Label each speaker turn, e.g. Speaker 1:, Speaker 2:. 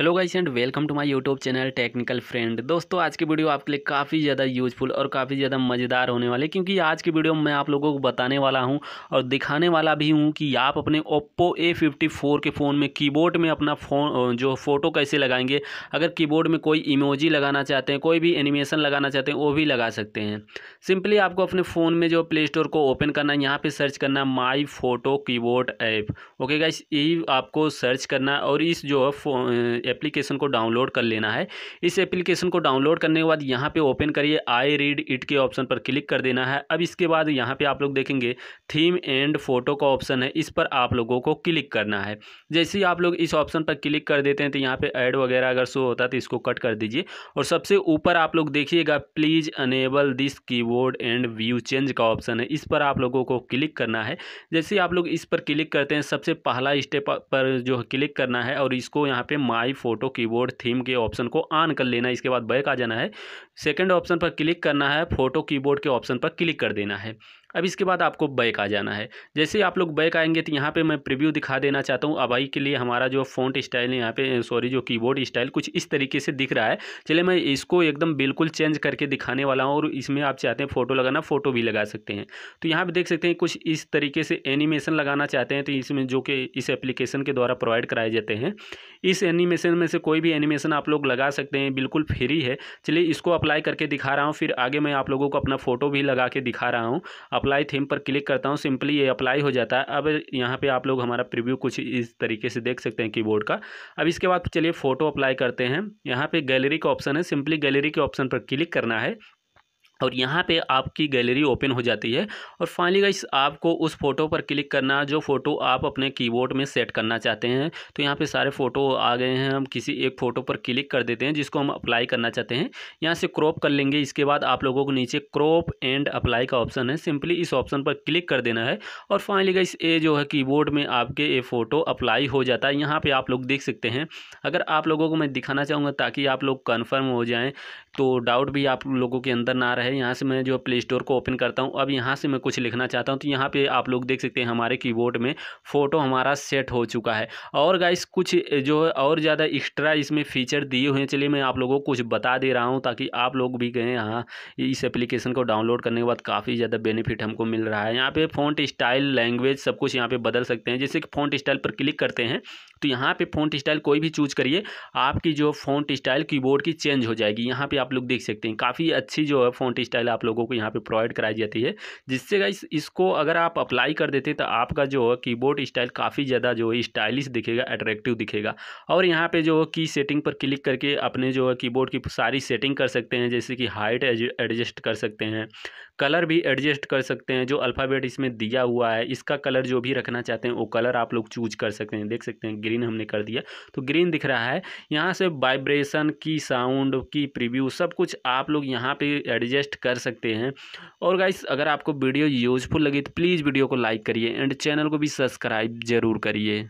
Speaker 1: hello guys and welcome to my YouTube channel technical friend दोस्तों आज की video आपके लिए काफ़ी ज़्यादा यूजफुल और काफ़ी ज़्यादा मज़ेदार होने वाले क्योंकि आज की वीडियो में मैं आप लोगों को बताने वाला हूं और दिखाने वाला भी हूं कि आप अपने ओप्पो ए फिफ़्टी फोर के फ़ोन में कीबोर्ड में अपना फ़ोन जो फ़ोटो कैसे लगाएंगे अगर कीबोर्ड में कोई इमोजी लगाना चाहते हैं कोई भी एनिमेशन लगाना चाहते हैं वो भी लगा सकते हैं सिंपली आपको अपने फ़ोन में जो प्ले स्टोर को ओपन करना है यहाँ पर सर्च करना my photo keyboard app okay guys यही आपको सर्च करना और इस जो एप्लीकेशन को डाउनलोड कर लेना है इस एप्लीकेशन को डाउनलोड करने के बाद यहाँ पे ओपन करिए आई रीड इट के ऑप्शन पर क्लिक कर देना है अब इसके बाद यहाँ पे आप लोग देखेंगे थीम एंड फोटो का ऑप्शन है इस पर आप लोगों को क्लिक करना है जैसे ही आप लोग इस ऑप्शन पर क्लिक कर देते हैं तो यहाँ पर एड वगैरह अगर शो होता है तो इसको कट कर दीजिए और सबसे ऊपर आप लोग देखिएगा please enable this keyboard and view change का ऑप्शन है इस पर आप लोगों को क्लिक करना है जैसे आप लोग इस पर क्लिक करते हैं सबसे पहला स्टेप पर जो क्लिक करना है और इसको यहाँ पे माई फ़ोटो कीबोर्ड थीम के ऑप्शन को ऑन कर लेना इसके बाद बैक आ जाना है सेकेंड ऑप्शन पर क्लिक करना है फ़ोटो कीबोर्ड के ऑप्शन पर क्लिक कर देना है अब इसके बाद आपको बैक आ जाना है जैसे आप लोग बैक आएंगे तो यहाँ पे मैं प्रीव्यू दिखा देना चाहता हूँ अबाई के लिए हमारा जो फ़ॉन्ट स्टाइल है यहाँ पे सॉरी जो कीबोर्ड स्टाइल कुछ इस तरीके से दिख रहा है चलिए मैं इसको एकदम बिल्कुल चेंज करके दिखाने वाला हूँ और इसमें आप चाहते हैं फ़ोटो लगाना फ़ोटो भी लगा सकते हैं तो यहाँ पर देख सकते हैं कुछ इस तरीके से एनिमेशन लगाना चाहते हैं तो इसमें जो कि इस एप्लीकेशन के द्वारा प्रोवाइड कराए जाते हैं इस एनिमेशन में से कोई भी एनिमेशन आप लोग लगा सकते हैं बिल्कुल फ्री है चलिए इसको अप्लाई करके दिखा रहा हूँ फिर आगे मैं आप लोगों को अपना फ़ोटो भी लगा के दिखा रहा हूँ अप्लाई थीम पर क्लिक करता हूँ सिंपली ये अप्लाई हो जाता है अब यहाँ पे आप लोग हमारा प्रीव्यू कुछ इस तरीके से देख सकते हैं कीबोर्ड का अब इसके बाद चलिए फ़ोटो अप्लाई करते हैं यहाँ पे गैलरी का ऑप्शन है सिंपली गैलरी के ऑप्शन पर क्लिक करना है और यहाँ पे आपकी गैलरी ओपन हो जाती है और फाइनली गाइस आपको उस फोटो पर क्लिक करना जो फ़ोटो आप अपने कीबोर्ड में सेट करना चाहते हैं तो यहाँ पे सारे फ़ोटो आ गए हैं हम किसी एक फ़ोटो पर क्लिक कर देते हैं जिसको हम अप्लाई करना चाहते हैं यहाँ से क्रॉप कर लेंगे इसके बाद आप लोगों को नीचे क्रॉप एंड अप्लाई का ऑप्शन है सिंपली इस ऑप्शन पर क्लिक कर देना है और फाइनली गाइस ये जो है की में आपके ये फ़ोटो अप्लाई हो जाता है यहाँ पर आप लोग देख सकते हैं अगर आप लोगों को मैं दिखाना चाहूँगा ताकि आप लोग कन्फर्म हो जाएँ तो डाउट भी आप लोगों के अंदर ना रहे है यहाँ से मैं जो प्ले स्टोर को ओपन करता हूँ अब यहाँ से मैं कुछ लिखना चाहता हूँ तो यहाँ पे आप लोग देख सकते हैं हमारे कीबोर्ड में फ़ोटो हमारा सेट हो चुका है और गाइस कुछ जो है और ज़्यादा एक्स्ट्रा इसमें फ़ीचर दिए हुए हैं चलिए मैं आप लोगों को कुछ बता दे रहा हूँ ताकि आप लोग भी गए यहाँ इस एप्लीकेशन को डाउनलोड करने के बाद काफ़ी ज़्यादा बेनिफिट हमको मिल रहा है यहाँ पे फोन स्टाइल लैंग्वेज सब कुछ यहाँ पे बदल सकते हैं जैसे कि फ़ॉन्ट स्टाइल पर क्लिक करते हैं तो यहाँ पे फोन स्टाइल कोई भी चूज करिए आपकी जो फोन स्टाइल कीबोर्ड की चेंज हो जाएगी यहाँ पे आप लोग देख सकते हैं काफ़ी अच्छी जो है फोन स्पोर्ट स्टाइल आप लोगों को यहाँ पे प्रोवाइड कराई जाती है जिससे गाइस इसको अगर आप अप्लाई कर देते तो आपका जो है कीबोर्ड स्टाइल काफ़ी ज़्यादा जो है स्टाइलिश दिखेगा अट्रैक्टिव दिखेगा और यहाँ पे जो है की सेटिंग पर क्लिक करके अपने जो है कीबोर्ड की सारी सेटिंग कर सकते हैं जैसे कि हाइट एडजस्ट कर सकते हैं कलर भी एडजस्ट कर सकते हैं जो अल्फ़ाबेट इसमें दिया हुआ है इसका कलर जो भी रखना चाहते हैं वो कलर आप लोग चूज कर सकते हैं देख सकते हैं ग्रीन हमने कर दिया तो ग्रीन दिख रहा है यहाँ से वाइब्रेशन की साउंड की प्रीव्यू सब कुछ आप लोग यहाँ पे एडजस्ट सजेस्ट कर सकते हैं और गाइस अगर आपको वीडियो यूजफुल लगी तो प्लीज़ वीडियो को लाइक करिए एंड चैनल को भी सब्सक्राइब ज़रूर करिए